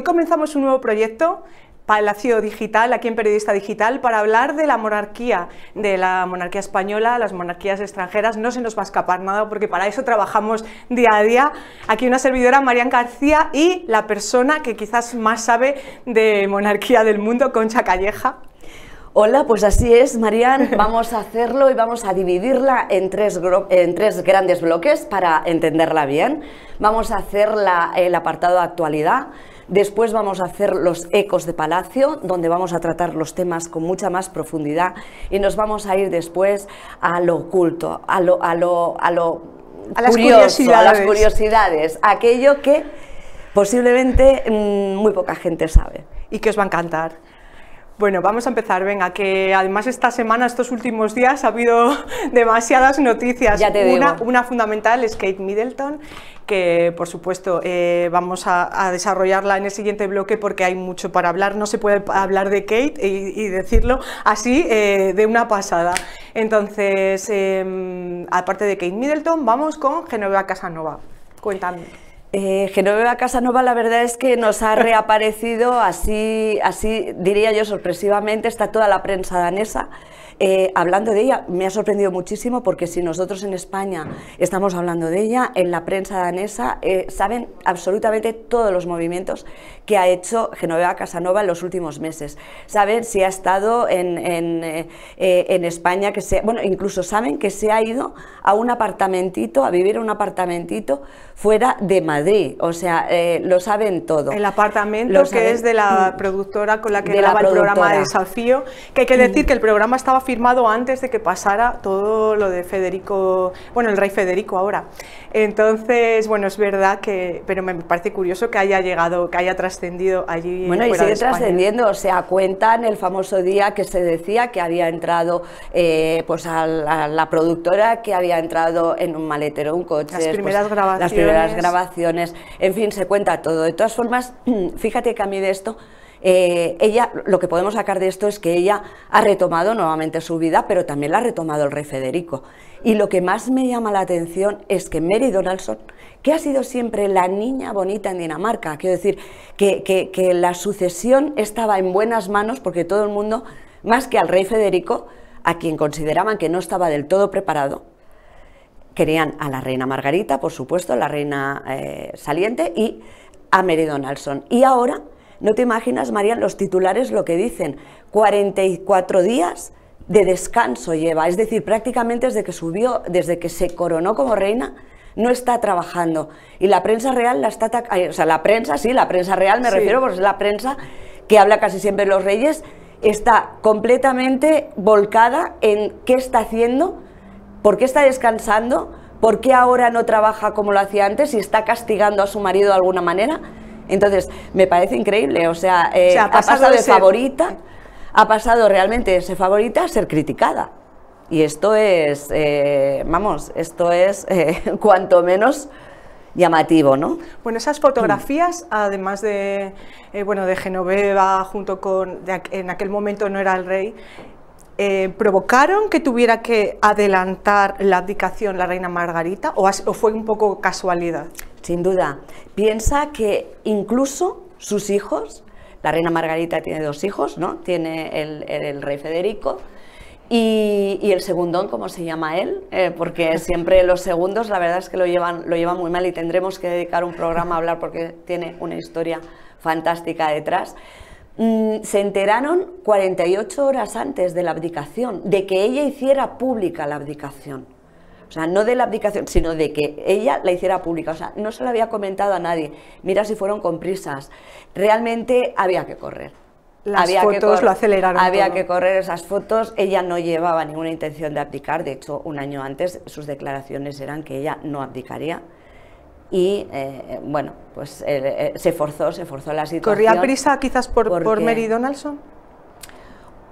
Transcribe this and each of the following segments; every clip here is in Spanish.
Hoy comenzamos un nuevo proyecto Palacio Digital, aquí en Periodista Digital, para hablar de la monarquía, de la monarquía española, las monarquías extranjeras. No se nos va a escapar nada porque para eso trabajamos día a día. Aquí una servidora, Marian García, y la persona que quizás más sabe de monarquía del mundo, Concha Calleja. Hola, pues así es, Marian. Vamos a hacerlo y vamos a dividirla en tres, grandes bloques para entenderla bien. Vamos a hacer el apartado de actualidad Después vamos a hacer los ecos de Palacio, donde vamos a tratar los temas con mucha más profundidad y nos vamos a ir después a lo oculto, a lo, a a lo las curiosidades. a las curiosidades, aquello que posiblemente mm, muy poca gente sabe. Y que os va a encantar. Bueno, vamos a empezar, venga, que además esta semana, estos últimos días, ha habido demasiadas noticias. una, fundamental es Kate Middleton, que por supuesto eh, vamos a, desarrollarla en el siguiente bloque porque hay mucho para hablar. No se puede hablar de Kate y, decirlo así eh, de una pasada. Entonces, em, aparte de Kate Middleton, vamos con Genova Casanova. Cuéntame. Eh, Genoveva Casanova, la verdad es que nos ha reaparecido así, así diría yo sorpresivamente, está toda la prensa danesa. Eh, hablando de ella, me ha sorprendido muchísimo porque si nosotros en España estamos hablando de ella, en la prensa danesa eh, saben absolutamente todos los movimientos que ha hecho Genoveva Casanova en los últimos meses. Saben si ha estado en, eh, España, que se, bueno, incluso saben que se ha ido a un apartamentito, a vivir en un apartamentito fuera de Madrid o sea, eh, lo saben todo. El apartamento que es de la productora con la que graba el programa Desafío, que hay que mm. decir que el programa estaba firmado antes de que pasara todo lo de Federico, bueno, el rey Federico ahora. Entonces, bueno, es verdad que, pero me parece curioso que haya llegado, que haya trascendido allí. Bueno, y sigue trascendiendo, o sea, cuentan el famoso día que se decía que había entrado eh, pues a la, productora, que había entrado en un maletero, un coche. Las pues, primeras grabaciones en fin, se cuenta todo. De todas formas, fíjate que a mí de esto eh, ella, lo que podemos sacar de esto es que ella ha retomado nuevamente su vida, pero también la ha retomado el rey Federico. Y lo que más me llama la atención es que Mary Donaldson, que ha sido siempre la niña bonita en Dinamarca, quiero decir, que la sucesión estaba en buenas manos porque todo el mundo, más que al rey Federico, a quien consideraban que no estaba del todo preparado, Querían a la reina Margarita, por supuesto, la reina eh, saliente, y a Mary Donaldson. Y ahora, no te imaginas, María, los titulares lo que dicen, 44 días de descanso lleva, es decir, prácticamente desde que subió, desde que se coronó como reina, no está trabajando. Y la prensa real la está o sea, la prensa, sí, la prensa real me refiero, porque es la prensa que habla casi siempre de los reyes, está completamente volcada en qué está haciendo ¿Por qué está descansando? ¿Por qué ahora no trabaja como lo hacía antes y está castigando a su marido de alguna manera? Entonces, me parece increíble. O sea, eh, ha pasado, de, favorita, ha pasado realmente de ser favorita a ser criticada. Y esto es, eh, vamos, esto es eh, cuanto menos llamativo, ¿no? Bueno, esas fotografías, además de, bueno, de Genoveva junto con, en aquel momento no era el rey, eh, provocaron que tuviera que adelantar la abdicación la reina Margarita o, fue un poco casualidad? Sin duda. Piensa que incluso sus hijos, la reina Margarita tiene dos hijos, ¿no? Tiene el, rey Federico, y, el segundón, como se llama él, eh, porque siempre los segundos la verdad es que lo llevan, lo llevan muy mal y tendremos que dedicar un programa a hablar porque tiene una historia fantástica detrás. Mm, se enteraron 48 horas antes de la abdicación, de que ella hiciera pública la abdicación. O sea, no de la abdicación, sino de que ella la hiciera pública. O sea, no se lo había comentado a nadie. Mira si fueron con prisas. Realmente había que correr. Las había fotos lo aceleraron. Había que correr esas fotos. Ella no llevaba ninguna intención de abdicar. De hecho, un año antes sus declaraciones eran que ella no abdicaría y eh, bueno, pues eh, eh, se forzó, se forzó la situación. ¿Corría prisa quizás por, por Mary Donaldson?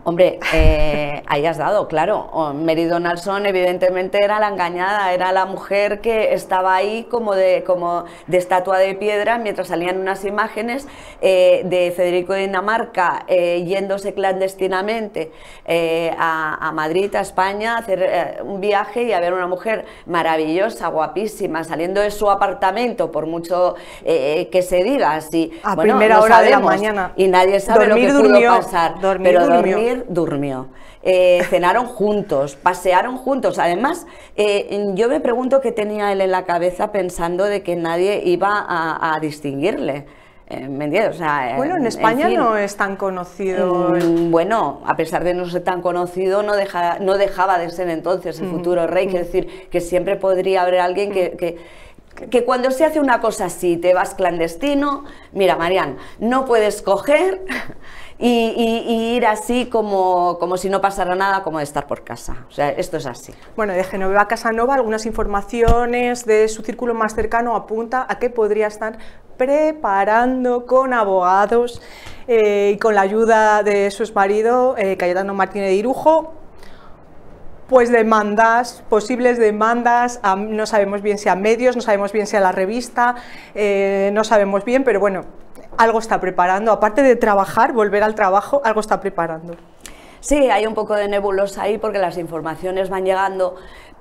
Hombre, eh, ahí has dado, claro. Mary Donaldson evidentemente era la engañada, era la mujer que estaba ahí como de, como de estatua de piedra mientras salían unas imágenes eh, de Federico de Dinamarca eh, yéndose clandestinamente eh, a, Madrid, a España, a hacer un viaje y a ver una mujer maravillosa, guapísima, saliendo de su apartamento, por mucho que se diga así. A primera hora de la mañana. Y nadie sabe dormir, lo que durmió, pudo pasar. Dormir, pero durmió, eh, cenaron juntos, pasearon juntos. Además, eh, yo me pregunto qué tenía él en la cabeza pensando de que nadie iba a, distinguirle. Eh, bueno, en España no es tan conocido. Mm, bueno, a pesar de no ser tan conocido, no, deja, no dejaba de ser entonces el mm, futuro rey. Mm. es decir, que siempre podría haber alguien que, que cuando se hace una cosa así, te vas clandestino, mira, Marian, no puedes coger y, ir así como, si no pasara nada, como de estar por casa. O sea, esto es así. Bueno, de Genoveva Casanova, algunas informaciones de su círculo más cercano apunta a que podría estar preparando con abogados eh, y con la ayuda de su exmarido, eh, Cayetano Martínez de Irujo, pues demandas, posibles demandas, no sabemos bien si a medios, no sabemos bien si a la revista, eh, no sabemos bien, pero bueno, algo está preparando. Aparte de trabajar, volver al trabajo, algo está preparando. Sí, hay un poco de nebulosa ahí porque las informaciones van llegando.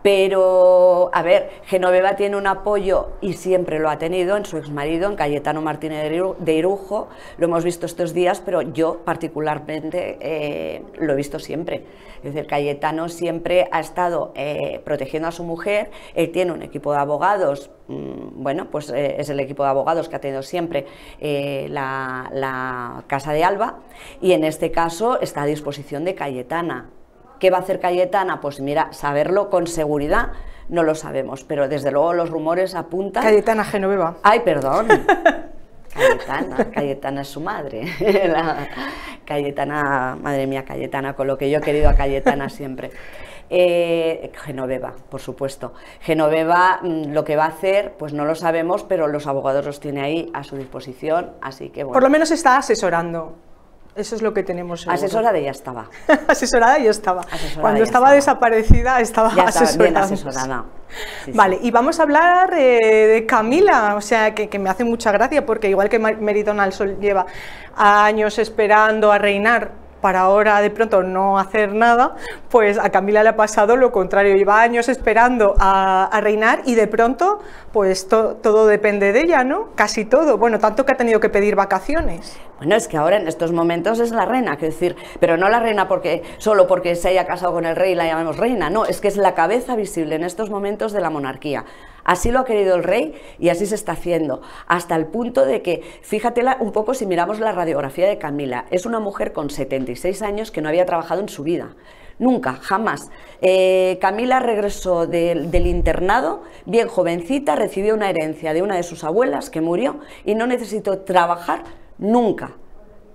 Pero, a ver, Genoveva tiene un apoyo y siempre lo ha tenido en su exmarido, en Cayetano Martínez de Irujo. Lo hemos visto estos días, pero yo particularmente eh, lo he visto siempre. Es decir, Cayetano siempre ha estado eh, protegiendo a su mujer. Él tiene un equipo de abogados, mm, bueno, pues eh, es el equipo de abogados que ha tenido siempre la, la Casa de Alba. Y en este caso está a disposición de Cayetana. ¿Qué va a hacer Cayetana? Pues mira, saberlo con seguridad no lo sabemos, pero desde luego los rumores apuntan... Cayetana Genoveva. Ay, perdón. Cayetana, Cayetana es su madre. Cayetana, madre mía, Cayetana, con lo que yo he querido a Cayetana siempre. Eh, Genoveva, por supuesto. Genoveva mm, lo que va a hacer, pues no lo sabemos, pero los abogados los tiene ahí a su disposición, así que bueno. Por lo menos está asesorando. Eso es lo que tenemos. Asesorada ya estaba. asesorada ya estaba. Cuando estaba, desaparecida estaba, asesorada. vale, y vamos a hablar eh, de Camila, o sea, que, me hace mucha gracia porque igual que Mary Sol lleva años esperando a reinar, para ahora de pronto no hacer nada, pues a Camila le ha pasado lo contrario, lleva años esperando a, reinar y de pronto pues todo depende de ella, ¿no? Casi todo, bueno, tanto que ha tenido que pedir vacaciones. Bueno, es que ahora en estos momentos es la reina, quiero decir, pero no la reina porque solo porque se haya casado con el rey y la llamamos reina, no, es que es la cabeza visible en estos momentos de la monarquía. Así lo ha querido el rey y así se está haciendo, hasta el punto de que, fíjate un poco si miramos la radiografía de Camila, es una mujer con 76 años que no había trabajado en su vida. Nunca, jamás. Eh, Camila regresó del internado, bien jovencita, recibió una herencia de una de sus abuelas que murió y no necesitó trabajar nunca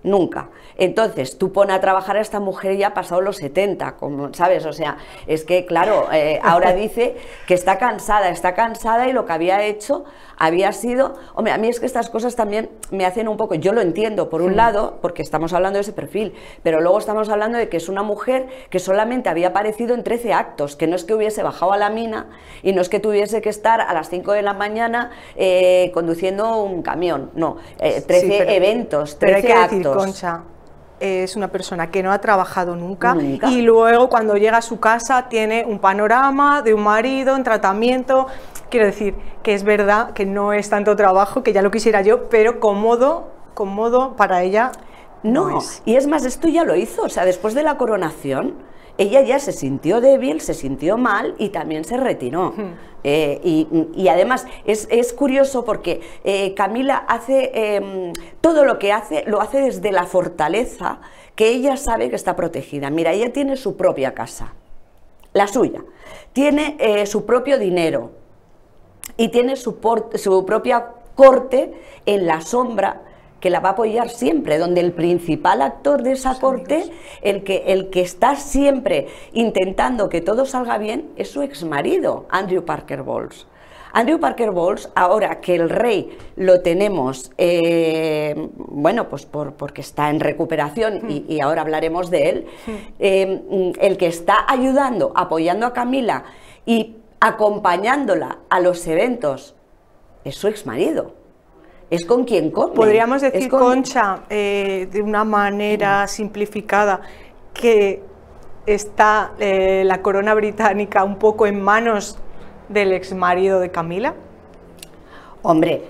nunca. Entonces, tú pones a trabajar a esta mujer ya pasado los 70, como, ¿sabes? O sea, es que, claro, eh, ahora dice que está cansada, está cansada y lo que había hecho había sido, hombre, a mí es que estas cosas también me hacen un poco, yo lo entiendo por un lado, porque estamos hablando de ese perfil, pero luego estamos hablando de que es una mujer que solamente había aparecido en 13 actos, que no es que hubiese bajado a la mina y no es que tuviese que estar a las 5 de la mañana eh, conduciendo un camión, no, 13 eh, eventos, 13 actos es una persona que no ha trabajado nunca, y luego cuando llega a su casa tiene un panorama de un marido en tratamiento. Quiero decir que es verdad que no es tanto trabajo, que ya lo quisiera yo, pero cómodo, cómodo para ella. No, es. y es más, esto ya lo hizo, o sea, después de la coronación, ella ya se sintió débil, se sintió mal y también se retiró. Eh, y, además es, curioso porque eh, Camila hace em, todo lo que hace, lo hace desde la fortaleza que ella sabe que está protegida. Mira, ella tiene su propia casa, la suya, tiene eh, su propio dinero y tiene su, su propia corte en la sombra que la va a apoyar siempre, donde el principal actor de esa corte, el que, el que está siempre intentando que todo salga bien, es su exmarido, Andrew Parker Bowles. Andrew Parker Bowles, ahora que el rey lo tenemos, eh, bueno, pues por, porque está en recuperación y, hmm. ahora hablaremos de él, hmm. eh, el que está ayudando, apoyando a Camila y acompañándola a los eventos, es su exmarido es con quien ¿con? Podríamos decir, Concha, eh, de una manera simplificada, que está eh, la corona británica un poco en manos del ex marido de Camila. Hombre,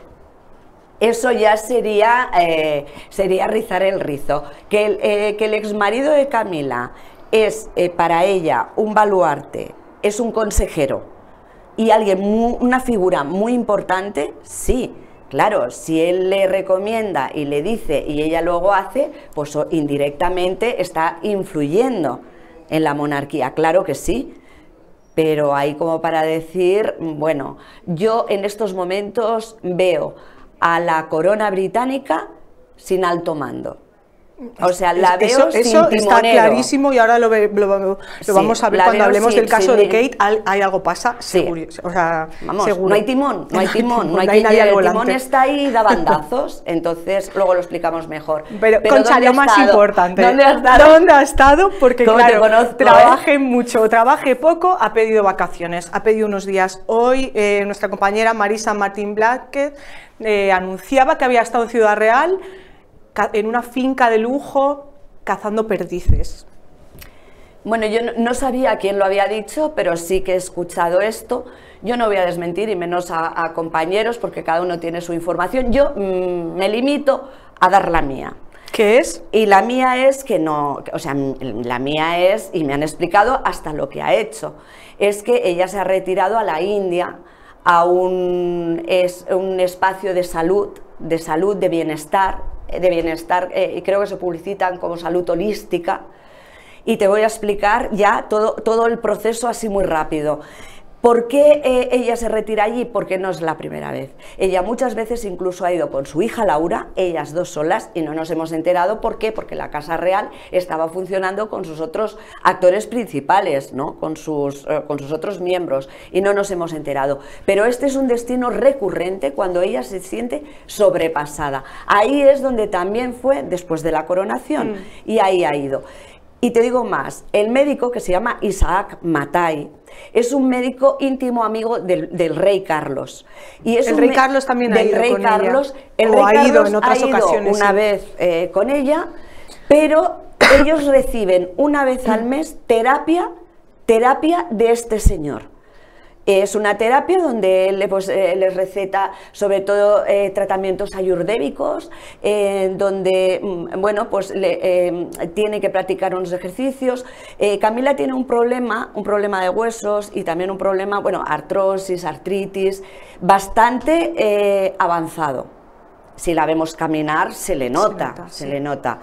eso ya sería, eh, sería rizar el rizo. Que el, que exmarido de Camila es para ella un baluarte, es un consejero y alguien, una figura muy importante, sí. Claro, si él le recomienda y le dice y ella luego hace, pues indirectamente está influyendo en la monarquía, claro que sí, pero hay como para decir, bueno, yo en estos momentos veo a la corona británica sin alto mando. O sea, eso, está clarísimo y ahora lo, vamos a ver cuando hablemos del caso de Kate. Al, hay algo pasa, seguro. no hay timón, no hay timón, no hay, El timón está ahí da bandazos, entonces luego lo explicamos mejor. Pero, Concha, lo más importante. ¿Dónde ha estado? ¿Dónde ha estado? Porque claro, trabaje eh? mucho, trabaje poco, ha pedido vacaciones, ha pedido unos días. Hoy eh, nuestra compañera Marisa Martín Blackett eh, anunciaba que había estado en Ciudad Real en una finca de lujo cazando perdices. Bueno, yo no sabía quién lo había dicho, pero sí que he escuchado esto. Yo no voy a desmentir, y menos a, compañeros, porque cada uno tiene su información. Yo mm, me limito a dar la mía. ¿Qué es? Y la mía es que no, o sea, la mía es, y me han explicado hasta lo que ha hecho, es que ella se ha retirado a la India, a un, es, un espacio de salud, de salud, de bienestar, eh, de bienestar eh, y creo que se publicitan como salud holística. Y te voy a explicar ya todo, todo el proceso así muy rápido. ¿Por qué eh, ella se retira allí? Porque no es la primera vez. Ella muchas veces incluso ha ido con su hija Laura, ellas dos solas, y no nos hemos enterado por qué, porque la Casa Real estaba funcionando con sus otros actores principales, ¿no? con, sus, eh, con sus otros miembros, y no nos hemos enterado. Pero este es un destino recurrente cuando ella se siente sobrepasada. Ahí es donde también fue después de la coronación, mm. y ahí ha ido. Y te digo más, el médico que se llama Isaac Matai es un médico íntimo amigo del, rey Carlos. Y es el rey Carlos también ha ido rey con Carlos, El o rey ha ido en otras ocasiones. Una vez eh, con ella, pero ellos reciben una vez al mes terapia, terapia de este señor. Es una terapia donde pues, eh, le, les receta sobre todo eh, tratamientos ayurvédicos, eh, donde mm, bueno, pues, tiene que practicar unos ejercicios. Camila tiene un problema, un problema de huesos y también un problema, bueno, artrosis, artritis, bastante avanzado. Si la vemos caminar, se le nota, se, le nota.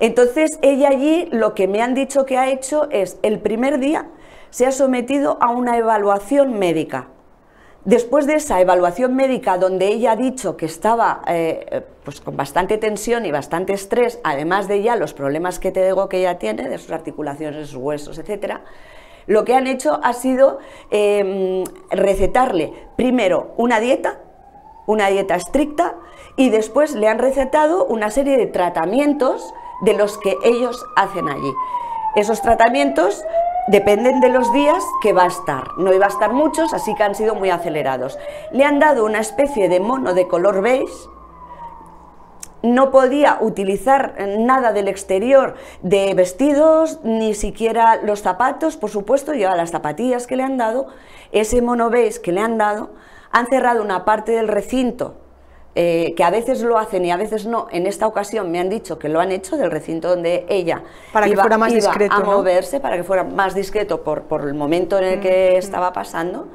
Entonces, ella allí lo que me han dicho que ha hecho es el primer día se ha sometido a una evaluación médica. Después de esa evaluación médica donde ella ha dicho que estaba eh, pues con bastante tensión y bastante estrés, además de ya los problemas que te digo que ella tiene, de sus articulaciones, de sus huesos, etc., lo que han hecho ha sido em, recetarle primero una dieta, una dieta estricta, y después le han recetado una serie de tratamientos de los que ellos hacen allí. Esos tratamientos Dependen de los días que va a estar. No iba a estar muchos, así que han sido muy acelerados. Le han dado una especie de mono de color beige. No podía utilizar nada del exterior de vestidos, ni siquiera los zapatos, por supuesto, lleva las zapatillas que le han dado. Ese mono beige que le han dado, han cerrado una parte del recinto eh, que a veces lo hacen y a veces no, en esta ocasión me han dicho que lo han hecho del recinto donde ella para que fuera más discreto, a moverse, para que fuera más discreto por, por el momento en el mm, que mm. estaba pasando.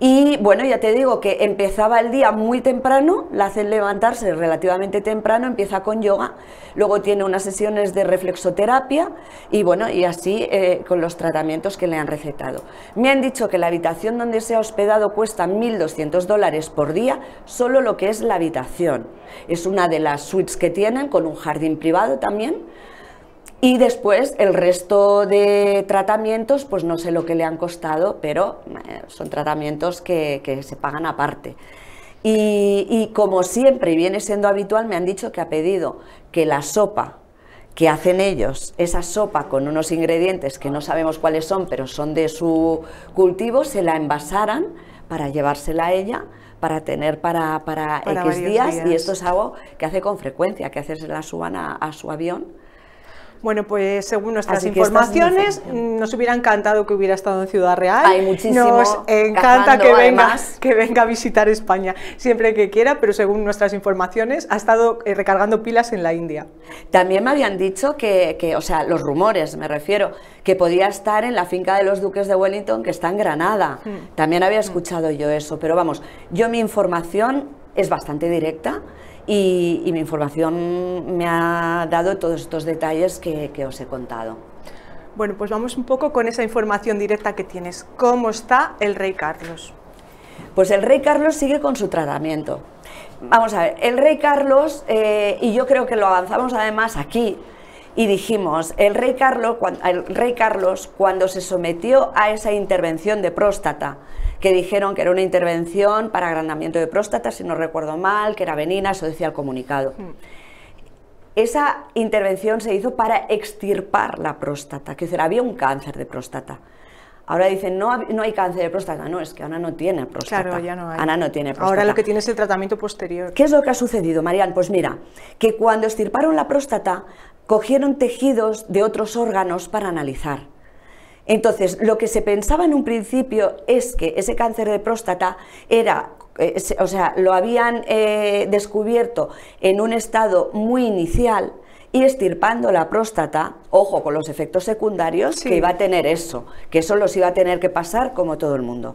Y bueno, ya te digo que empezaba el día muy temprano, la hacen levantarse relativamente temprano, empieza con yoga, luego tiene unas sesiones de reflexoterapia y bueno, y así eh, con los tratamientos que le han recetado. Me han dicho que la habitación donde se ha hospedado cuesta 1.200 dólares por día, solo lo que es la habitación. Es una de las suites que tienen, con un jardín privado también y después el resto de tratamientos, pues no sé lo que le han costado, pero eh, son tratamientos que, que se pagan aparte. Y, y, como siempre y viene siendo habitual, me han dicho que ha pedido que la sopa que hacen ellos, esa sopa con unos ingredientes que no sabemos cuáles son, pero son de su cultivo, se la envasaran para llevársela a ella, para tener para, para, X días, Y esto es algo que hace con frecuencia, que hace la subana a su avión bueno, pues según nuestras informaciones, mm, nos hubiera encantado que hubiera estado en Ciudad Real. Hay muchísimo. Nos encanta que, venga, que venga a visitar España siempre que quiera, pero según nuestras informaciones, ha estado eh, recargando pilas en la India. También me habían dicho que, o sea, los rumores, me refiero, que podía estar en la finca de los duques de Wellington, que está en Granada. Mm. También había mm. escuchado yo eso, pero vamos, yo mi información es bastante directa y, mi información me ha dado todos estos detalles que, os he contado. Bueno, pues vamos un poco con esa información directa que tienes. ¿Cómo está el rey Carlos? Pues el rey Carlos sigue con su tratamiento. Vamos a ver, el rey Carlos, eh, y yo creo que lo avanzamos además aquí, y dijimos, el rey, Carlos, el rey Carlos cuando se sometió a esa intervención de próstata, que dijeron que era una intervención para agrandamiento de próstata, si no recuerdo mal, que era venina, eso decía el comunicado. Hmm. Esa intervención se hizo para extirpar la próstata, que decir, había un cáncer de próstata. Ahora dicen, no, hay cáncer de próstata. No, es que Ana no tiene próstata. Claro, ya no hay. Ana no tiene próstata. Ahora lo que tiene es el tratamiento posterior. ¿Qué es lo que ha sucedido, Marian? Pues mira, que cuando extirparon la próstata, cogieron tejidos de otros órganos para analizar. Entonces, lo que se pensaba en un principio es que ese cáncer de próstata era eh, o sea, lo habían eh, descubierto en un estado muy inicial y estirpando la próstata, ojo con los efectos secundarios que iba a tener eso, que eso los iba a tener que pasar como todo el mundo.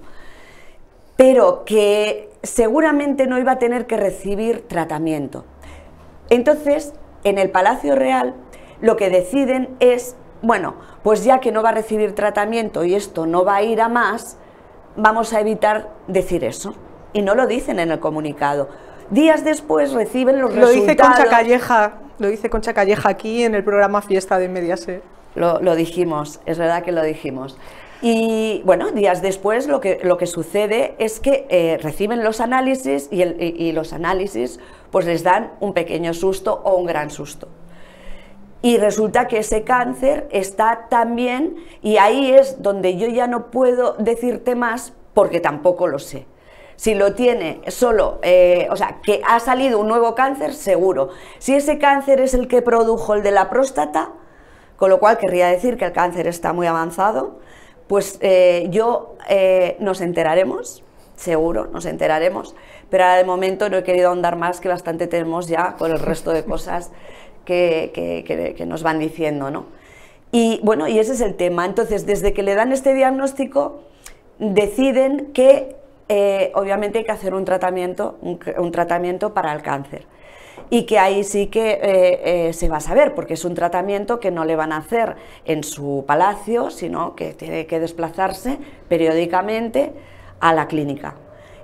Pero que seguramente no iba a tener que recibir tratamiento. Entonces, en el Palacio Real lo que deciden es, bueno, pues ya que no va a recibir tratamiento y esto no va a ir a más, vamos a evitar decir eso. Y no lo dicen en el comunicado. Días después reciben los lo Dice Concha Calleja, lo dice Concha Calleja aquí en el programa Fiesta de Mediaset. Lo, dijimos, es verdad que lo dijimos. Y bueno, días después lo que, lo que sucede es que eh, reciben los análisis y, y, los análisis pues les dan un pequeño susto o un gran susto y resulta que ese cáncer está también, y ahí es donde yo ya no puedo decirte más porque tampoco lo sé. Si lo tiene solo, eh, o sea, que ha salido un nuevo cáncer, seguro. Si ese cáncer es el que produjo el de la próstata, con lo cual querría decir que el cáncer está muy avanzado, pues eh, yo eh, nos enteraremos, seguro, nos enteraremos, pero ahora de momento no he querido ahondar más, que bastante tenemos ya con el resto de cosas. que, nos van diciendo, ¿no? Y bueno, y ese es el tema. Entonces, desde que le dan este diagnóstico, deciden que eh, obviamente hay que hacer un tratamiento, un, tratamiento para el cáncer. Y que ahí sí que eh, eh, se va a saber, porque es un tratamiento que no le van a hacer en su palacio, sino que tiene que desplazarse periódicamente a la clínica.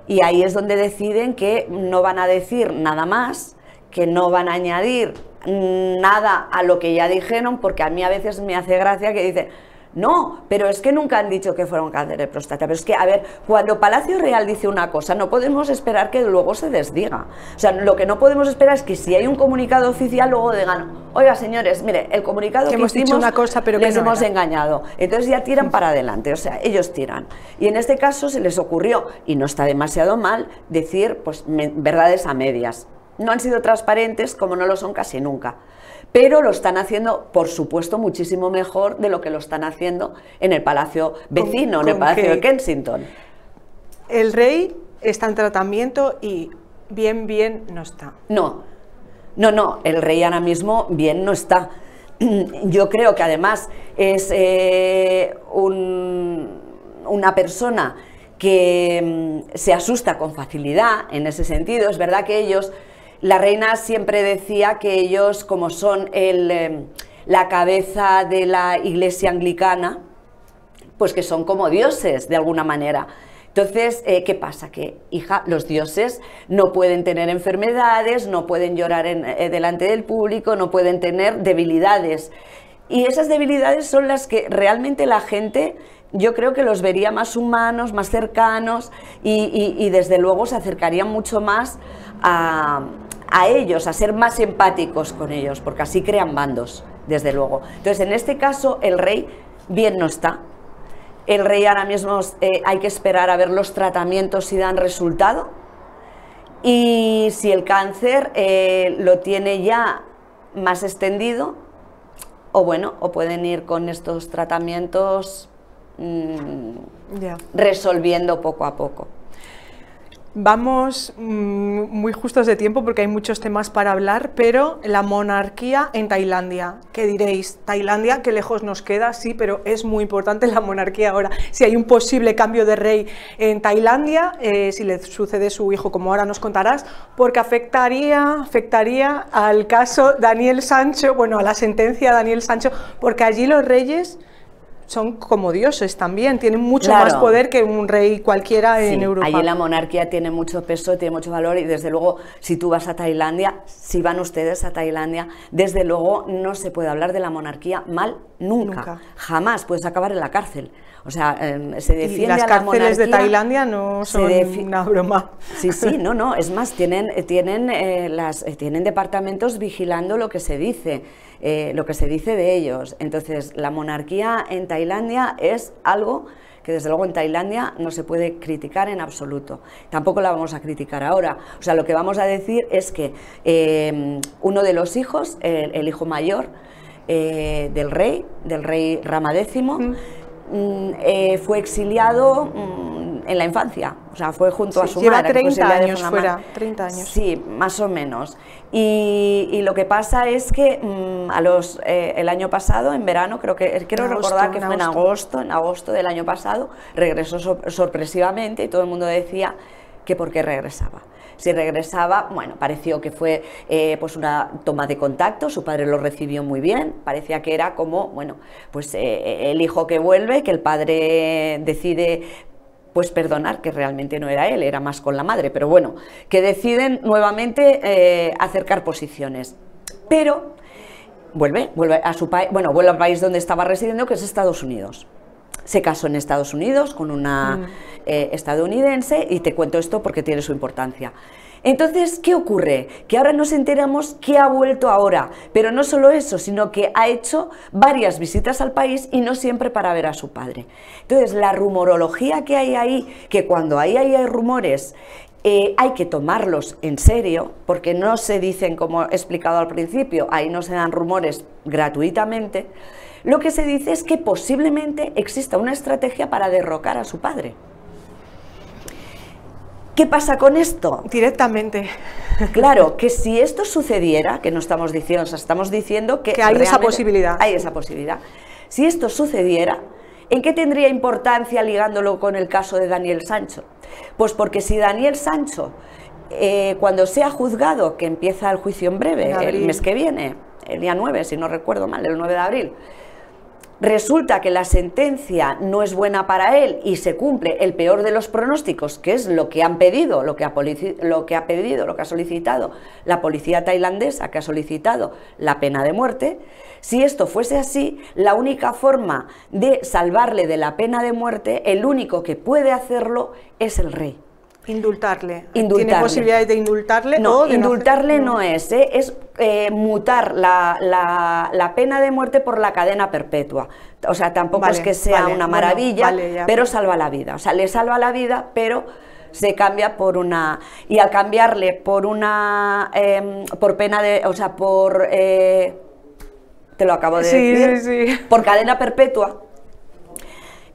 Y ahí es donde deciden que no van a decir nada más, que no van a añadir nada a lo que ya dijeron, porque a mí a veces me hace gracia que dicen, no, pero es que nunca han dicho que fueron cáncer de próstata. Pero es que, a ver, cuando Palacio Real dice una cosa, no podemos esperar que luego se desdiga. O sea, lo que no podemos esperar es que si hay un comunicado oficial, luego digan, oiga, señores, mire, el comunicado que, hicimos, una cosa, pero que les hemos engañado. Entonces ya tiran para adelante, o sea, ellos tiran. Y en este caso se les ocurrió, y no está demasiado mal, decir pues, verdades a medias no han sido transparentes como no lo son casi nunca. Pero lo están haciendo, por supuesto, muchísimo mejor de lo que lo están haciendo en el palacio vecino, en el palacio de Kensington. El rey está en tratamiento y bien, bien no está. No, no, no, el rey ahora mismo bien no está. Yo creo que además es eh, una persona que mm, se asusta con facilidad en ese sentido. Es verdad que ellos la reina siempre decía que ellos, como son em, la cabeza de la iglesia anglicana, pues que son como dioses de alguna manera. Entonces, eh, ¿qué pasa? Que, hija, los dioses no pueden tener enfermedades, no pueden llorar en, eh, delante del público, no pueden tener debilidades. Y esas debilidades son las que realmente la gente, yo creo que los vería más humanos, más cercanos y, y desde luego se acercarían mucho más a, a ellos, a ser más empáticos con ellos, porque así crean bandos, desde luego. Entonces, en este caso, el rey bien no está. El rey ahora mismo eh, hay que esperar a ver los tratamientos si dan resultado. Y si el cáncer eh, lo tiene ya más extendido, o bueno, o pueden ir con estos tratamientos mm, resolviendo poco a poco. Vamos mm, muy justos de tiempo porque hay muchos temas para hablar, pero la monarquía en Tailandia. ¿Qué diréis? Tailandia, ¿Qué lejos nos queda, sí, pero es muy importante la monarquía ahora. Si hay un posible cambio de rey en Tailandia, eh, si le sucede su hijo, como ahora nos contarás, porque afectaría, afectaría al caso Daniel Sancho, bueno, a la sentencia Daniel Sancho, porque allí los reyes son como dioses también, tienen mucho más poder que un rey cualquiera en Europa. Ahí la monarquía tiene mucho peso, tiene mucho valor y desde luego si tú vas a Tailandia, si van ustedes a Tailandia, desde luego no se puede hablar de la monarquía mal nunca, jamás, puedes acabar en la cárcel. O sea, em, se defiende y las cárceles de Tailandia no son una broma. Sí, sí, no, no, es más, tienen, eh, tienen, eh, las, eh, tienen departamentos vigilando lo que se dice. Eh, lo que se dice de ellos. Entonces, la monarquía en Tailandia es algo que desde luego en Tailandia no se puede criticar en absoluto. Tampoco la vamos a criticar ahora. O sea, lo que vamos a decir es que eh, uno de los hijos, el, hijo mayor eh, del rey, del rey Rama X, mm, fue exiliado mm, en la infancia, o sea, fue junto a su lleva madre. 30 años fuera, 30 años. Sí, más o menos. Y, lo que pasa es que mm, a los, eh, el año pasado, en verano, creo que, eh, quiero recordar que en fue en agosto, en agosto del año pasado, regresó sorpresivamente y todo el mundo decía que por qué regresaba si regresaba, bueno, pareció que fue eh, pues una toma de contacto, su padre lo recibió muy bien, parecía que era como, bueno, pues el hijo que vuelve, que el padre decide pues perdonar, que realmente no era él, era más con la madre, pero bueno, que deciden nuevamente eh, acercar posiciones. Pero vuelve, vuelve a su país, bueno, vuelve al país donde estaba residiendo, que es Estados Unidos. Se casó en Estados Unidos con una mm. eh, estadounidense y te cuento esto porque tiene su importancia. Entonces, ¿qué ocurre? Que ahora nos enteramos que ha vuelto ahora, pero no solo eso, sino que ha hecho varias visitas al país y no siempre para ver a su padre. Entonces, la rumorología que hay ahí, que cuando ahí hay, rumores, eh, hay que tomarlos en serio, porque no se dicen, como he explicado al principio, ahí no se dan rumores gratuitamente, lo que se dice es que posiblemente exista una estrategia para derrocar a su padre. ¿Qué pasa con esto? Directamente. Claro, que si esto sucediera, que no estamos diciendo, o sea, estamos diciendo que... hay esa posibilidad. Hay esa posibilidad. Si esto sucediera, ¿en qué tendría importancia ligándolo con el caso de Daniel Sancho? Pues porque si Daniel Sancho, eh, cuando sea juzgado, que empieza el juicio en breve, el mes que viene, el día 9, si no recuerdo mal, el 9 de abril, resulta que la sentencia no es buena para él y se cumple el peor de los pronósticos, que es lo que han pedido, lo que ha, lo que ha pedido, lo que ha solicitado la policía tailandesa, que ha solicitado la pena de muerte, si esto fuese así, la única forma de salvarle de la pena de muerte, el único que puede hacerlo es el rey. Indultarle. ¿Tiene posibilidad de indultarle? No, indultarle no, es, ¿eh? es eh, mutar la, la, la, pena de muerte por la cadena perpetua. O sea, tampoco es que sea una maravilla, pero salva la vida. O sea, le salva la vida, pero se cambia por una y al cambiarle por una em, por pena de o sea por eh, te lo acabo de sí, decir sí, sí. por cadena perpetua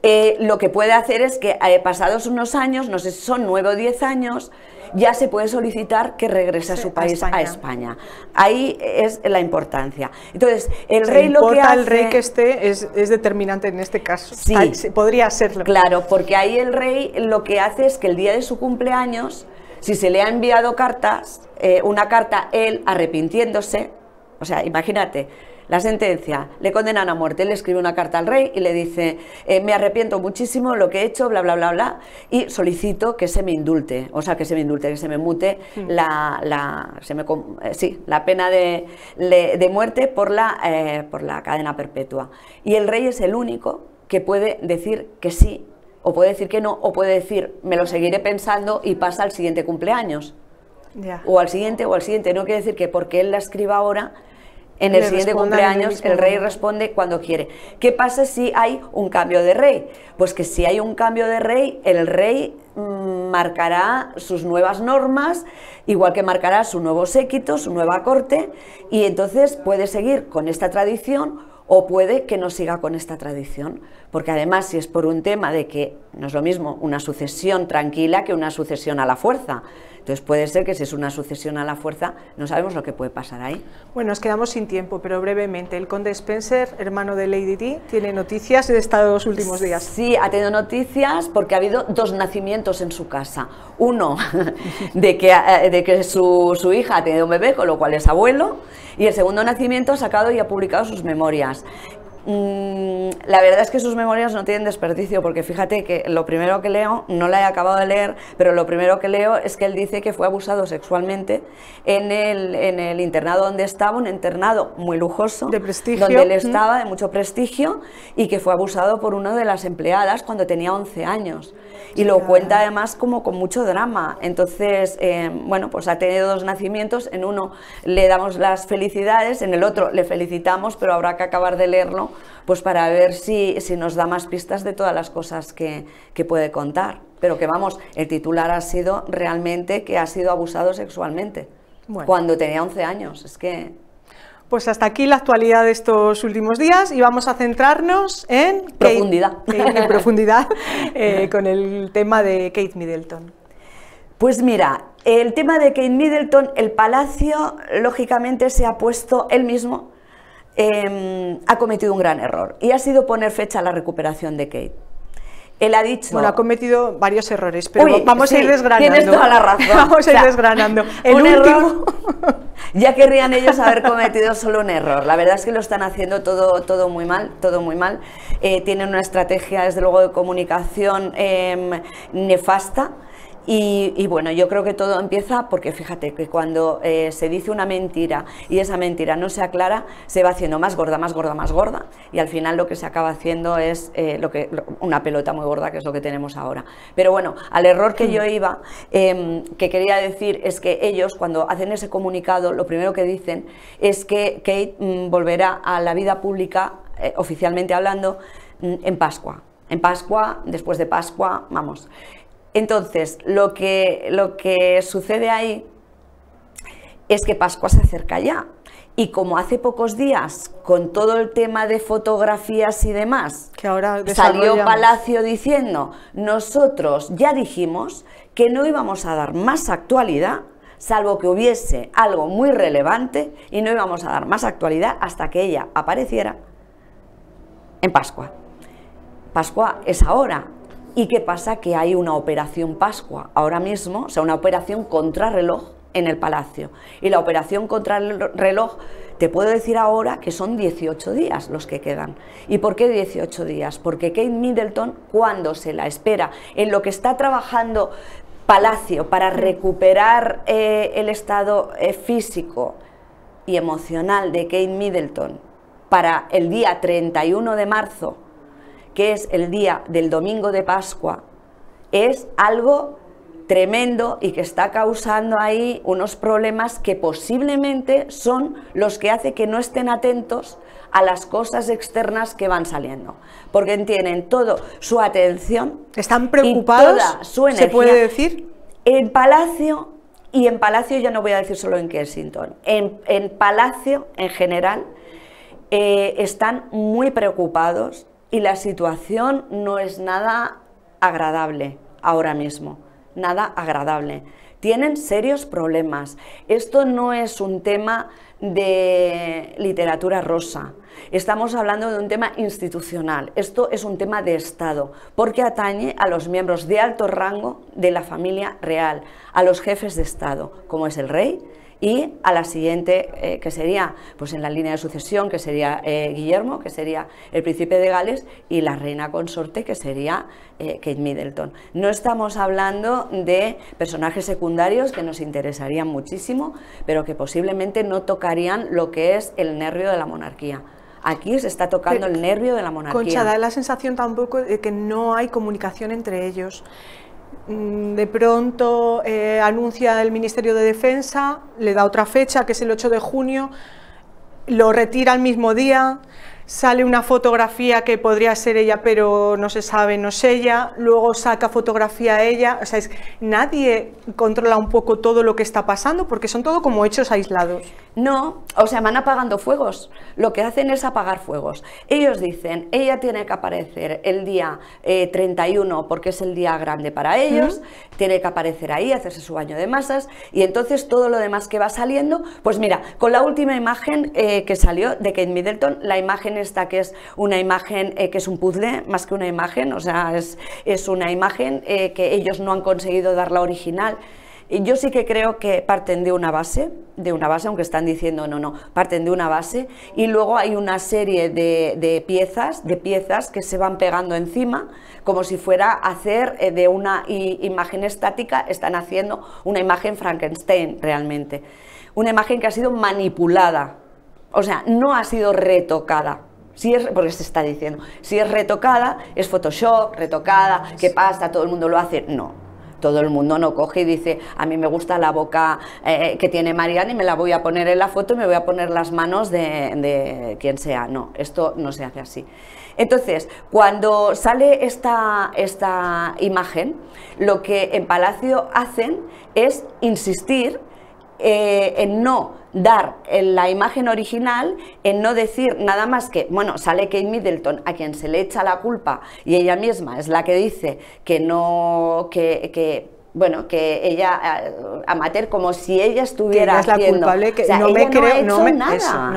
eh, lo que puede hacer es que eh, pasados unos años, no sé si son nueve o diez años, ya se puede solicitar que regrese a su país, a España. Ahí es la importancia. Entonces, el rey lo que hace... el rey que esté es, determinante en este caso. Sí. podría serlo. Claro, porque ahí el rey lo que hace es que el día de su cumpleaños, si se le ha enviado cartas, eh, una carta él arrepintiéndose, o sea, imagínate, la sentencia, le condenan a muerte, él escribe una carta al rey y le dice, eh, me arrepiento muchísimo lo que he hecho, bla, bla, bla, bla, y solicito que se me indulte, o sea, que se me indulte, que se me mute mm. la, la, eh, la pena de, muerte por la, eh, por la cadena perpetua. Y el rey es el único que puede decir que sí, o puede decir que no, o puede decir, me lo seguiré pensando y pasa al siguiente cumpleaños. O al siguiente, o al siguiente. No quiere decir que porque él la escriba ahora en el siguiente cumpleaños el, rey responde cuando quiere. ¿Qué pasa si hay un cambio de rey? Pues que si hay un cambio de rey, el rey mm, marcará sus nuevas normas, igual que marcará su nuevo séquito, su nueva corte, y entonces puede seguir con esta tradición o puede que no siga con esta tradición, porque además si es por un tema de que no es lo mismo una sucesión tranquila que una sucesión a la fuerza, entonces puede ser que si es una sucesión a la fuerza, no sabemos lo que puede pasar ahí. Bueno, nos quedamos sin tiempo, pero brevemente, el conde Spencer, hermano de Lady Di, tiene noticias de estos últimos días. Sí, ha tenido noticias porque ha habido dos nacimientos en su casa. Uno, de que, eh, de que su, su hija ha tenido un bebé, con lo cual es abuelo, y el segundo nacimiento ha sacado y ha publicado sus memorias Mm, la verdad es que sus memorias no tienen desperdicio, porque fíjate que lo primero que leo, no la he acabado de leer, pero lo primero que leo es que él dice que fue abusado sexualmente en el, internado donde estaba, un internado muy lujoso, de prestigio. donde él estaba, de mucho prestigio, y que fue abusado por una de las empleadas cuando tenía 11 años y lo cuenta además como con mucho drama. Entonces, eh, bueno, pues ha tenido dos nacimientos, en uno le damos las felicidades, en el otro le felicitamos, pero habrá que acabar de leerlo pues para ver si, nos da más pistas de todas las cosas que, puede contar. Pero que vamos, el titular ha sido realmente que ha sido abusado sexualmente. Cuando tenía 11 años, es que pues hasta aquí la actualidad de estos últimos días y vamos a centrarnos en... Profundidad. en, profundidad eh, con el tema de Kate Middleton. Pues mira, el tema de Kate Middleton, el palacio lógicamente se ha puesto él mismo, em, ha cometido un gran error y ha sido poner fecha a la recuperación de Kate. Él ha dicho. Bueno, ha cometido varios errores, pero vamos a ir desgranando. toda la razón. vamos a ir desgranando. El ya querrían ellos haber cometido solo un error. La verdad es que lo están haciendo todo, todo muy mal, todo muy mal. Eh, tienen una estrategia, desde luego, de comunicación em, nefasta. Y, bueno, yo creo que todo empieza porque fíjate que cuando eh, se dice una mentira y esa mentira no se aclara, se va haciendo más gorda, más gorda, más gorda y al final lo que se acaba haciendo es eh, lo que, una pelota muy gorda, que es lo que tenemos ahora. Pero bueno, al error que yo iba, em, que quería decir es que ellos cuando hacen ese comunicado, lo primero que dicen es que Kate mm, volverá a la vida pública, eh, oficialmente hablando, mm, en Pascua. En Pascua, después de Pascua, vamos. Entonces, lo que, lo que sucede ahí es que Pascua se acerca ya. Y como hace pocos días, con todo el tema de fotografías y demás, que ahora salió Palacio diciendo, nosotros ya dijimos que no íbamos a dar más actualidad, salvo que hubiese algo muy relevante, y no íbamos a dar más actualidad hasta que ella apareciera en Pascua. Pascua es ahora, ¿Y qué pasa? Que hay una operación Pascua ahora mismo, o sea, una operación contrarreloj en el Palacio. Y la operación contrarreloj, te puedo decir ahora que son 18 días los que quedan. ¿Y por qué 18 días? Porque Kate Middleton, cuando se la espera, en lo que está trabajando Palacio para mm. recuperar eh, el estado eh, físico y emocional de Kate Middleton para el día 31 de marzo, que es el día del domingo de Pascua, es algo tremendo y que está causando ahí unos problemas que posiblemente son los que hace que no estén atentos a las cosas externas que van saliendo, porque tienen todo su atención, están preocupados, su ¿Se puede decir? En Palacio y en Palacio ya no voy a decir solo en Kensington, en, Palacio en general eh, están muy preocupados y la situación no es nada agradable ahora mismo, nada agradable. Tienen serios problemas. Esto no es un tema de literatura rosa. Estamos hablando de un tema institucional. Esto es un tema de Estado, porque atañe a los miembros de alto rango de la familia real, a los jefes de Estado, como es el rey, y a la siguiente, eh, que sería pues en la línea de sucesión, que sería eh, Guillermo, que sería el príncipe de Gales, y la reina consorte, que sería eh, Kate Middleton. No estamos hablando de personajes secundarios que nos interesarían muchísimo, pero que posiblemente no tocarían lo que es el nervio de la monarquía aquí se está tocando el nervio de la monarquía. Concha, da la sensación tampoco de que no hay comunicación entre ellos. Mm, de pronto eh, anuncia el Ministerio de Defensa, le da otra fecha, que es el 8 de junio, lo retira el mismo día, sale una fotografía que podría ser ella, pero no se sabe, no es ella, luego saca fotografía a ella, o sea, nadie controla un poco todo lo que está pasando, porque son todo como hechos aislados. No, o sea, van apagando fuegos. Lo que hacen es apagar fuegos. Ellos dicen, ella tiene que aparecer el día 31 eh, porque es el día grande para ellos, tiene que aparecer ahí, hacerse su baño de masas y entonces todo lo demás que va saliendo, pues mira, con la última imagen eh, que salió de Kate Middleton, la imagen esta que es una imagen eh, que es un puzzle más que una imagen, o sea, es, es una imagen que ellos no han conseguido dar la original yo sí que creo que parten de una base, de una base, aunque están diciendo no, no, parten de una base y luego hay una serie de, piezas, de piezas que se van pegando encima, como si fuera hacer eh, de una imagen estática, están haciendo una imagen Frankenstein realmente, una imagen que ha sido manipulada, o sea, no ha sido retocada. Si es, porque se está diciendo, si es retocada, es Photoshop, retocada, ¿qué pasa? Todo el mundo lo hace. No, todo el mundo no coge y dice, a mí me gusta la boca eh, que tiene Mariana y me la voy a poner en la foto y me voy a poner las manos de, de quien sea. No, esto no se hace así. Entonces, cuando sale esta, esta imagen, lo que en Palacio hacen es insistir eh, en no dar la imagen original, en no decir nada más que, bueno, sale Kate Middleton, a quien se le echa la culpa, y ella misma es la que dice que no, que, que bueno, que ella, eh, amateur, como si ella estuviera que la culpable, que no me creo, no,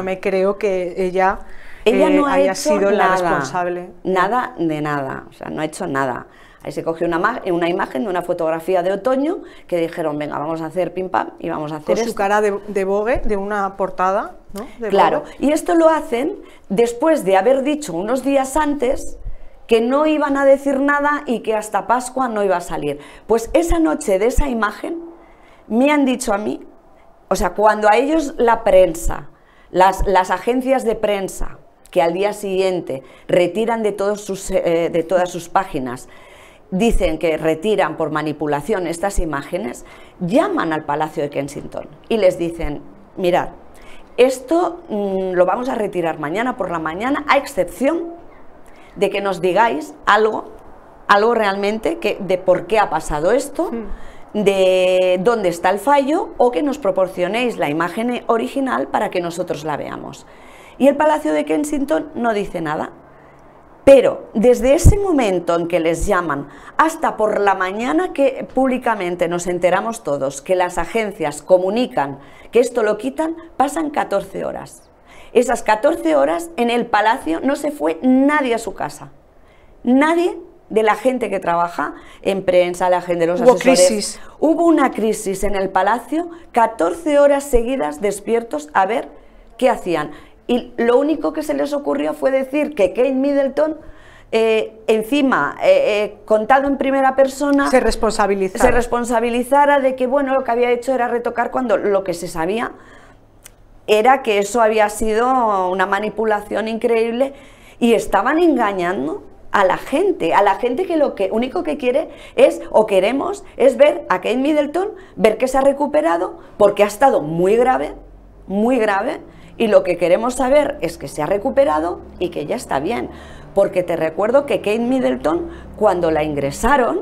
me, creo que ella, ella no eh, haya sido la responsable. Nada de nada, o sea, no ha hecho nada. Ahí se cogió una, una imagen de una fotografía de otoño que dijeron, venga, vamos a hacer pim pam y vamos a hacer... Con su cara de, de bogue, de una portada, claro, y esto lo hacen después de haber dicho unos días antes que no iban a decir nada y que hasta Pascua no iba a salir. Pues esa noche de esa imagen me han dicho a mí, o sea, cuando a ellos la prensa, las, las agencias de prensa, que al día siguiente retiran de, todos sus, eh, de todas sus páginas dicen que retiran por manipulación estas imágenes, llaman al Palacio de Kensington y les dicen, mirad, esto mm, lo vamos a retirar mañana por la mañana, a excepción de que nos digáis algo, algo realmente que, de por qué ha pasado esto, de dónde está el fallo o que nos proporcionéis la imagen original para que nosotros la veamos. Y el Palacio de Kensington no dice nada, pero desde ese momento en que les llaman hasta por la mañana que públicamente nos enteramos todos que las agencias comunican que esto lo quitan, pasan 14 horas. Esas 14 horas en el palacio no se fue nadie a su casa. Nadie de la gente que trabaja en prensa, la gente de los Hubo una crisis en el palacio, 14 horas seguidas despiertos a ver qué hacían y lo único que se les ocurrió fue decir que Kate Middleton eh, encima, eh, eh, contado en primera persona, se responsabilizara. se responsabilizara de que bueno, lo que había hecho era retocar cuando lo que se sabía era que eso había sido una manipulación increíble y estaban engañando a la gente, a la gente que lo que único que quiere es o queremos es ver a Kate Middleton, ver que se ha recuperado porque ha estado muy grave, muy grave y lo que queremos saber es que se ha recuperado y que ya está bien. Porque te recuerdo que Kate Middleton, cuando la ingresaron,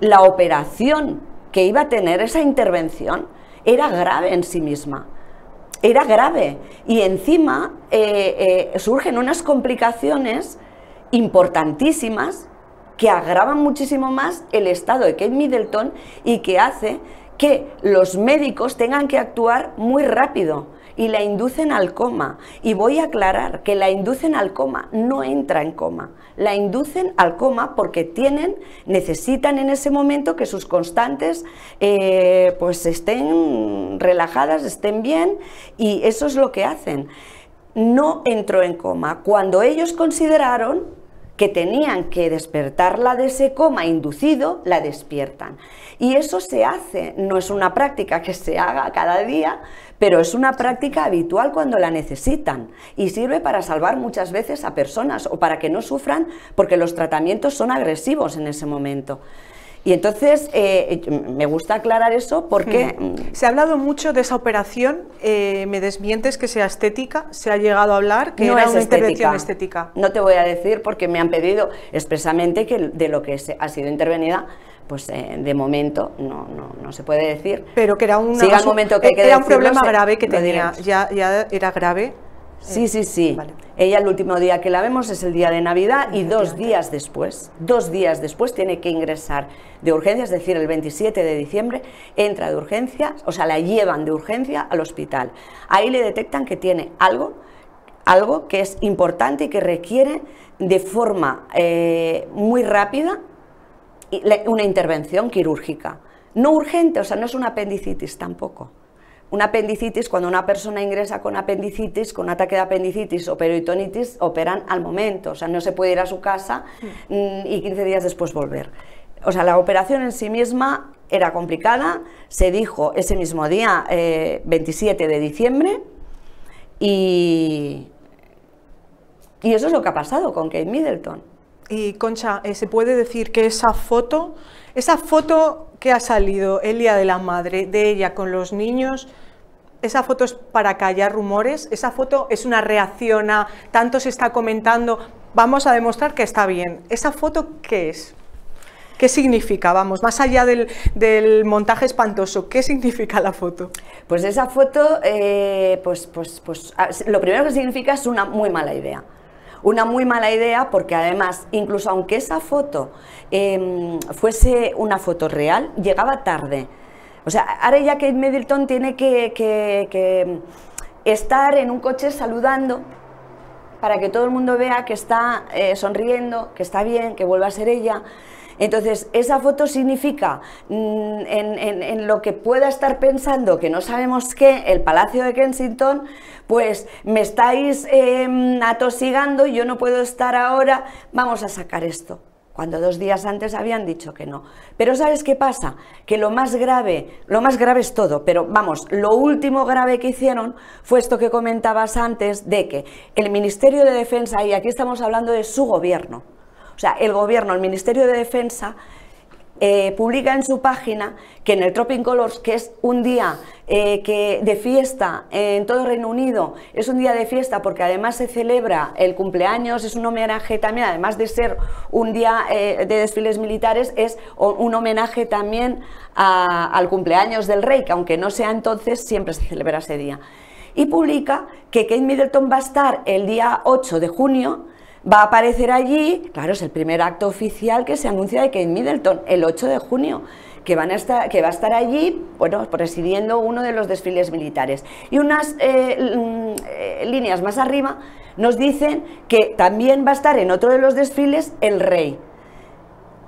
la operación que iba a tener esa intervención era grave en sí misma. Era grave. Y encima eh, eh, surgen unas complicaciones importantísimas que agravan muchísimo más el estado de Kate Middleton y que hace que los médicos tengan que actuar muy rápido y la inducen al coma. Y voy a aclarar que la inducen al coma, no entra en coma. La inducen al coma porque tienen, necesitan en ese momento que sus constantes eh, pues estén relajadas, estén bien y eso es lo que hacen. No entró en coma. Cuando ellos consideraron que tenían que despertarla de ese coma inducido, la despiertan. Y eso se hace, no es una práctica que se haga cada día, pero es una práctica habitual cuando la necesitan y sirve para salvar muchas veces a personas o para que no sufran porque los tratamientos son agresivos en ese momento. Y entonces eh, me gusta aclarar eso porque... Hmm. Se ha hablado mucho de esa operación, eh, me desmientes que sea estética, se ha llegado a hablar que no era es una estética. intervención estética. No te voy a decir porque me han pedido expresamente que de lo que ha sido intervenida pues eh, de momento no, no, se puede decir. Pero que era, un que era un problema grave que tenía, ya, ya era grave. Sí, sí, eh, sí. Ella el último día que la vemos es el día de Navidad y dos días después, dos días después tiene que ingresar de urgencia, es decir, el 27 de diciembre entra de urgencia, o sea, la llevan de urgencia al hospital. Ahí le detectan que tiene algo, algo que es importante y que requiere de forma eh, muy rápida una intervención quirúrgica. No urgente, o sea, no es una apendicitis tampoco. Una apendicitis, cuando una persona ingresa con apendicitis, con ataque de apendicitis o peritonitis, operan al momento, o sea, no se puede ir a su casa mm. Mm, y 15 días después volver. O sea, la operación en sí misma era complicada, se dijo ese mismo día, 27 eh, de diciembre, y, y eso es lo que ha pasado con Kate Middleton. Y Concha, eh, ¿se puede decir que esa foto, esa foto que ha salido Elia de la madre de ella con los niños, esa foto es para callar rumores, esa foto es una reacción a tanto se está comentando, vamos a demostrar que está bien. ¿Esa foto qué es? ¿Qué significa? Vamos, más allá del, montaje espantoso, ¿qué significa la foto? Pues esa foto, eh, pues, pues, pues, ah, lo primero que significa es una muy mala idea una muy mala idea porque además, incluso aunque esa foto em, fuese una foto real, llegaba tarde. O sea, ahora ya Kate Middleton tiene que, estar en un coche saludando para que todo el mundo vea que está eh, sonriendo, que está bien, que vuelva a ser ella. Entonces, esa foto significa mm, en, lo que pueda estar pensando, que no sabemos qué, el Palacio de Kensington, pues me estáis atosigando em, atosigando, yo no puedo estar ahora, vamos a sacar esto cuando dos días antes habían dicho que no. Pero ¿sabes qué pasa? Que lo más grave, lo más grave es todo, pero vamos, lo último grave que hicieron fue esto que comentabas antes de que el Ministerio de Defensa, y aquí estamos hablando de su gobierno, o sea, el gobierno, el Ministerio de Defensa, eh, publica en su página que en el Tropping Colors, que es un día eh, de fiesta en todo el Reino Unido, es un día de fiesta porque además se celebra el cumpleaños, es un homenaje también, además de ser un día eh, de desfiles militares, es un homenaje también al cumpleaños del rey, que aunque no sea entonces, siempre se celebra ese día. Y publica que Kate Middleton va a estar el día 8 de junio va a aparecer allí, claro, es el primer acto oficial que se anuncia de en Middleton, el 8 de junio, que, van a que va a estar allí, bueno, presidiendo uno de los desfiles militares. Y unas eh, mm, eh, líneas más arriba nos dicen que también va a estar en otro de los desfiles el rey,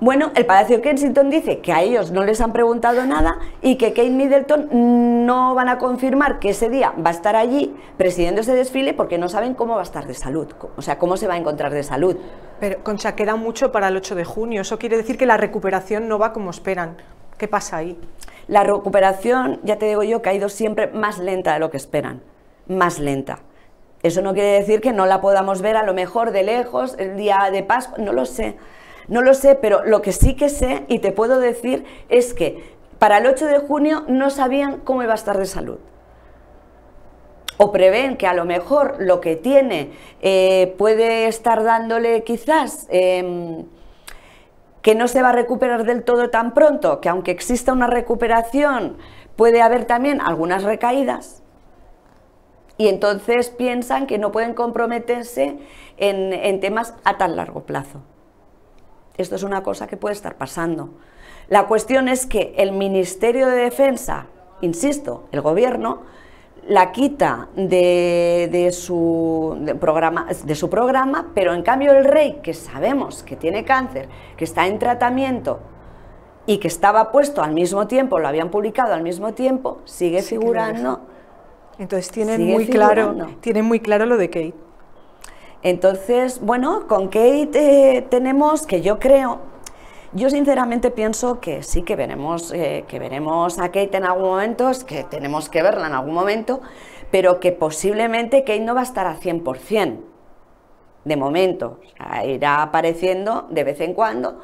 bueno, el Palacio Kensington dice que a ellos no les han preguntado nada y que Kate Middleton no van a confirmar que ese día va a estar allí presidiendo ese desfile porque no saben cómo va a estar de salud, o sea, cómo se va a encontrar de salud. Pero, Concha, queda mucho para el 8 de junio. Eso quiere decir que la recuperación no va como esperan. ¿Qué pasa ahí? La recuperación, ya te digo yo, que ha ido siempre más lenta de lo que esperan. Más lenta. Eso no quiere decir que no la podamos ver a lo mejor de lejos el día de Pascua, no lo sé. No lo sé, pero lo que sí que sé y te puedo decir es que para el 8 de junio no sabían cómo iba a estar de salud. O prevén que a lo mejor lo que tiene eh, puede estar dándole quizás... Em, que no se va a recuperar del todo tan pronto, que aunque exista una recuperación, puede haber también algunas recaídas. Y entonces piensan que no pueden comprometerse en temas a tan largo plazo. Esto es una cosa que puede estar pasando. La cuestión es que el Ministerio de Defensa, insisto, el gobierno, la quita de, su, programa, de, su, programa, pero en cambio el rey, que sabemos que tiene cáncer, que está en tratamiento y que estaba puesto al mismo tiempo, lo habían publicado al mismo tiempo, sigue figurando. Entonces tiene muy claro, tienen muy claro lo de Kate. Entonces, bueno, con Kate tenemos que yo creo, yo sinceramente pienso que sí que veremos, eh, que veremos a Kate en algún momento, es que tenemos que verla en algún momento, pero que posiblemente Kate no va a estar al 100% de momento, irá apareciendo de vez en cuando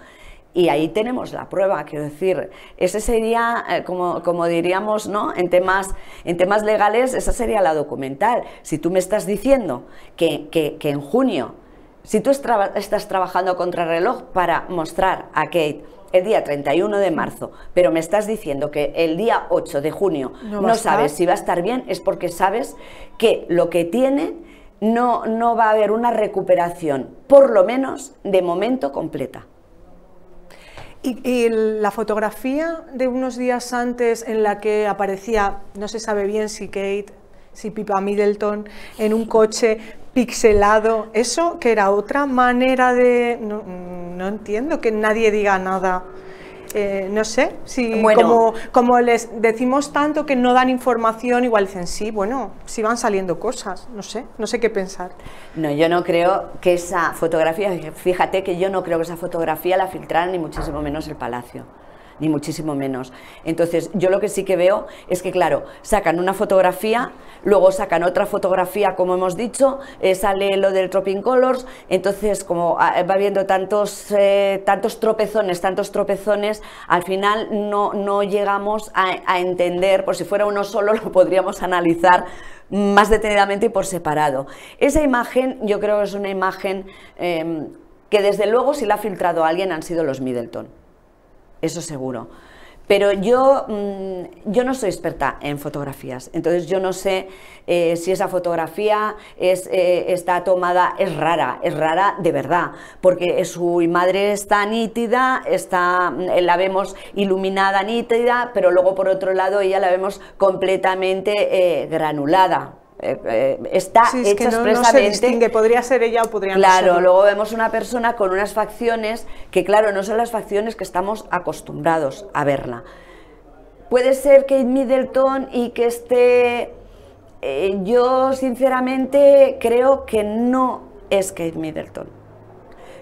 y ahí tenemos la prueba, quiero decir, ese sería, eh, como, como, diríamos, ¿no? En temas, en temas legales, esa sería la documental. Si tú me estás diciendo que, que, en junio, si tú estás trabajando contra reloj para mostrar a Kate el día 31 de marzo, pero me estás diciendo que el día 8 de junio no, sabes si va a estar bien, es porque sabes que lo que tiene no va a haber una recuperación, por lo menos de momento completa. Y, la fotografía de unos días antes en la que aparecía, no se sabe bien si Kate, si Pipa Middleton, en un coche pixelado, eso que era otra manera de... no entiendo que nadie diga nada. Eh, no sé, si como, les decimos tanto que no dan información, igual dicen sí, bueno, si van saliendo cosas, no sé, no sé qué pensar. No, yo no creo que esa fotografía, fíjate que yo no creo que esa fotografía la filtraran ni muchísimo menos el palacio ni muchísimo menos. Entonces, yo lo que sí que veo es que, claro, sacan una fotografía, luego sacan otra fotografía, como hemos dicho, eh, sale lo del Tropping Colors, entonces, como ah, eh, va viendo tantos, eh, tantos tropezones, tantos tropezones, al final no, no llegamos a, entender, por si fuera uno solo, lo podríamos analizar más detenidamente y por separado. Esa imagen yo creo que es una imagen em, que desde luego si la ha filtrado alguien han sido los Middleton eso seguro. Pero yo, mm, yo no soy experta en fotografías, entonces yo no sé eh, si esa fotografía es, eh, está tomada, es rara, es rara de verdad, porque su madre está nítida, está, mm, la vemos iluminada, nítida, pero luego por otro lado ella la vemos completamente eh, granulada, eh, eh, está sí, es que podría ser ella o podría claro, no ser. luego vemos una persona con unas facciones que, claro, no son las facciones que estamos acostumbrados a verla. Puede ser Kate Middleton y que esté. Eh, yo, sinceramente, creo que no es Kate Middleton.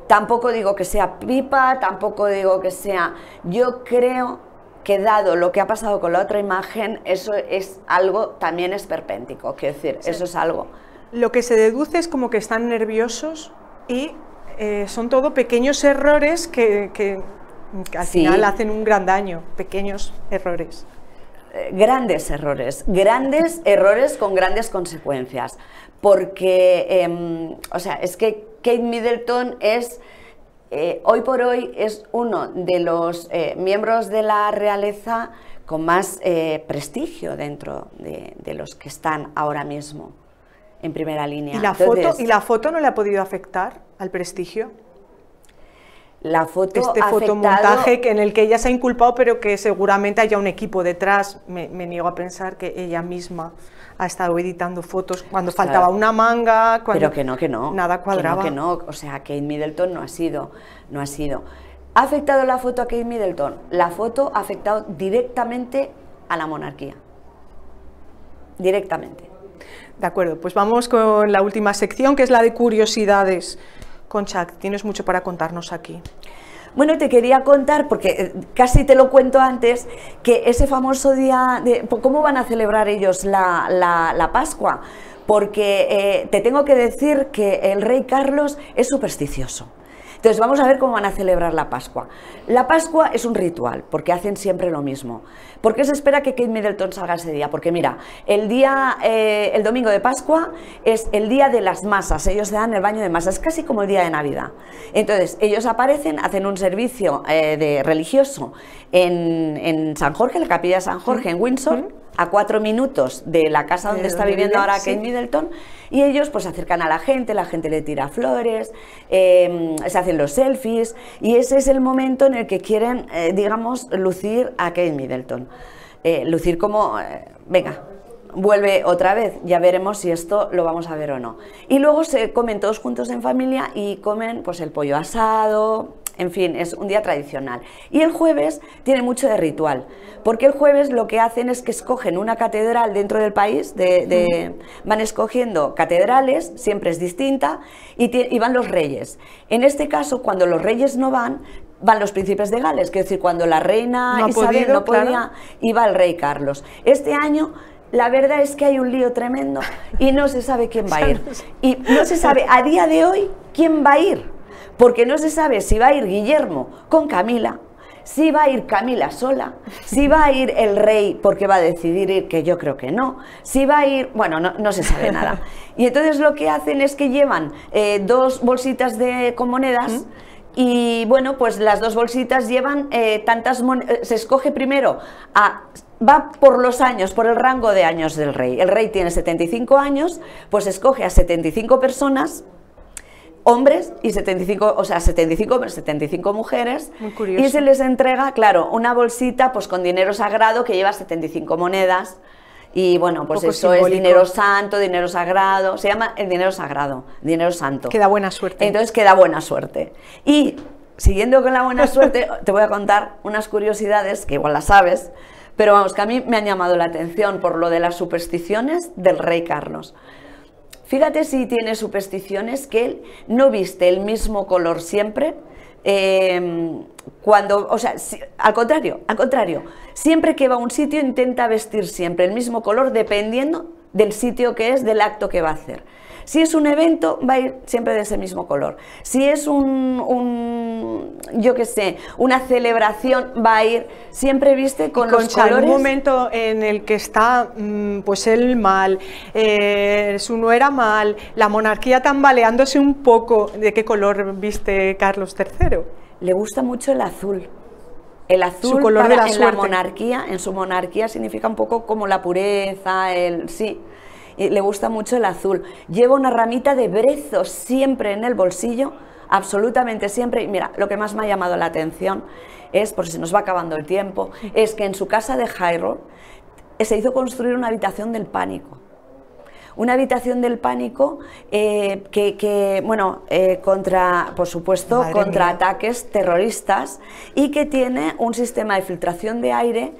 Tampoco digo que sea Pipa, tampoco digo que sea. Yo creo que dado lo que ha pasado con la otra imagen, eso es algo también esperpéntico, quiero decir, eso es algo. Lo que se deduce es como que están nerviosos y eh, son todo pequeños errores que, al final hacen un gran daño, pequeños errores. Eh, grandes errores, grandes errores con grandes consecuencias, porque, em, o sea, es que Kate Middleton es eh, hoy por hoy es uno de los eh, miembros de la realeza con más eh, prestigio dentro de, los que están ahora mismo en primera línea. ¿Y la, foto, ¿Y la foto no le ha podido afectar al prestigio? La foto este fotomontaje en el que ella se ha inculpado, pero que seguramente haya un equipo detrás, me niego a pensar que ella misma ha estado editando fotos cuando faltaba una manga, cuando Pero que no, que no. Nada cuadraba. Que no, o sea, Kate Middleton no ha sido, no ha sido. ¿Ha afectado la foto a Kate Middleton? La foto ha afectado directamente a la monarquía. Directamente. De acuerdo, pues vamos con la última sección, que es la de curiosidades. Concha, tienes mucho para contarnos aquí. Bueno, te quería contar, porque eh, casi te lo cuento antes, que ese famoso día, de, ¿cómo van a celebrar ellos la, la, Pascua? Porque eh, te tengo que decir que el rey Carlos es supersticioso. Entonces vamos a ver cómo van a celebrar la Pascua. La Pascua es un ritual, porque hacen siempre lo mismo. ¿Por qué se espera que Kate Middleton salga ese día? Porque mira, el día, eh, el domingo de Pascua es el día de las masas, ellos se dan el baño de masas, es casi como el día de Navidad. Entonces ellos aparecen, hacen un servicio eh, de religioso en, en, San Jorge, en la capilla de San Jorge, en Windsor a cuatro minutos de la casa donde está viviendo ahora Kate Middleton y ellos pues se acercan a la gente, la gente le tira flores, em, se hacen los selfies y ese es el momento en el que quieren, eh, digamos, lucir a Kate Middleton. Eh, lucir como, eh, venga, vuelve otra vez, ya veremos si esto lo vamos a ver o no. Y luego se comen todos juntos en familia y comen pues el pollo asado, en fin, es un día tradicional. Y el jueves tiene mucho de ritual. Porque el jueves lo que hacen es que escogen una catedral dentro del país, mm. van escogiendo catedrales, siempre es distinta, y, van los reyes. En este caso, cuando los reyes no van, van los príncipes de Gales, es decir, cuando la reina no Isabel no podía, iba el rey Carlos. Este año la verdad es que hay un lío tremendo y no se sabe quién va a ir. Y no se sabe a día de hoy quién va a ir, porque no se sabe si va a ir Guillermo con Camila si va a ir Camila sola, si va a ir el rey porque va a decidir ir, que yo creo que no, si va a ir, bueno, no, se sabe nada. Y entonces lo que hacen es que llevan eh, dos bolsitas de, con monedas. Y bueno, pues las dos bolsitas llevan eh, tantas monedas. Eh, se escoge primero a va por los años, por el rango de años del rey. El rey tiene 75 años, pues escoge a 75 personas hombres y 75, o sea, 75, 75 mujeres. Y se les entrega, claro, una bolsita pues con dinero sagrado que lleva 75 monedas. Y bueno, pues eso es dinero santo, dinero sagrado. Se llama el dinero sagrado, dinero santo. Queda buena suerte. Entonces queda buena suerte. Y siguiendo con la buena suerte, te voy a contar unas curiosidades que igual las sabes. Pero vamos, que a mí me han llamado la atención por lo de las supersticiones del rey Carlos. Fíjate si tiene supersticiones que él no viste el mismo color siempre. Em, cuando, o sea, al contrario, al contrario, siempre que va a un sitio intenta vestir siempre el mismo color dependiendo del sitio que es, del acto que va a hacer. Si es un evento, va a ir siempre de ese mismo color. Si es un, yo qué sé, una celebración, va a ir siempre viste con, los colores. un momento en el que está, mm, pues el mal, eh, su nuera mal, la monarquía tambaleándose un poco. ¿De qué color viste Carlos III? Le gusta mucho el azul. El azul de la en la monarquía, en su monarquía significa un poco como la pureza, el sí le gusta mucho el azul. Lleva una ramita de brezo siempre en el bolsillo, absolutamente siempre. Y mira, lo que más me ha llamado la atención es, por si nos va acabando el tiempo, es que en su casa de Hyrule eh, se hizo construir una habitación del pánico una habitación del pánico eh, que, que, bueno, eh, contra, por supuesto, contra ataques terroristas y que tiene un sistema de filtración de aire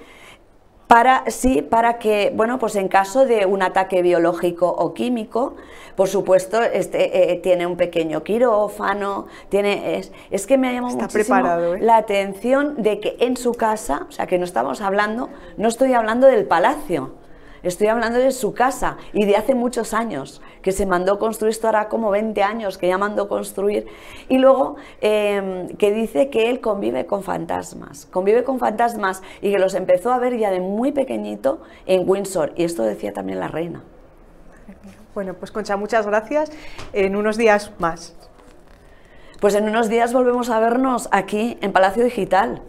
para, sí, para que, bueno, pues en caso de un ataque biológico o químico, por supuesto, este, eh, tiene un pequeño quirófano, tiene, es, que me ha llamado muchísimo ¿eh? la atención de que en su casa, o sea, que no estamos hablando, no estoy hablando del palacio, Estoy hablando de su casa y de hace muchos años, que se mandó construir, esto hará como 20 años que ya mandó construir. Y luego em, que dice que él convive con fantasmas, convive con fantasmas y que los empezó a ver ya de muy pequeñito en Windsor. Y esto decía también la reina. Bueno, pues Concha, muchas gracias. En unos días más. Pues en unos días volvemos a vernos aquí en Palacio Digital.